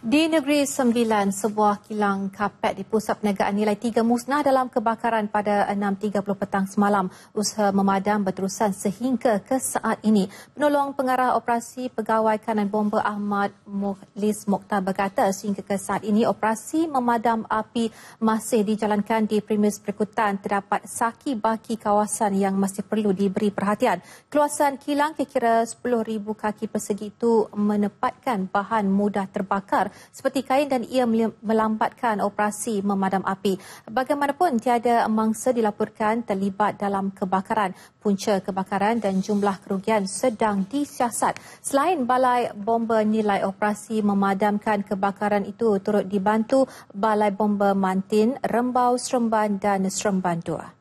Di Negeri Sembilan, sebuah kilang kapet di pusat perniagaan nilai tiga musnah dalam kebakaran pada 6.30 petang semalam. Usaha memadam berterusan sehingga ke saat ini. Penolong pengarah operasi pegawai kanan bomba Ahmad Mohlis Mokhtar berkata sehingga ke saat ini operasi memadam api masih dijalankan di premis berikutan. Terdapat saki baki kawasan yang masih perlu diberi perhatian. Keluasan kilang kira-kira 10,000 kaki persegi itu menempatkan bahan mudah terbakar seperti kain dan ia melambatkan operasi memadam api. Bagaimanapun, tiada mangsa dilaporkan terlibat dalam kebakaran. Punca kebakaran dan jumlah kerugian sedang disiasat. Selain Balai Bomba Nilai Operasi memadamkan kebakaran itu turut dibantu Balai Bomba Mantin, Rembau, Seremban dan Seremban 2.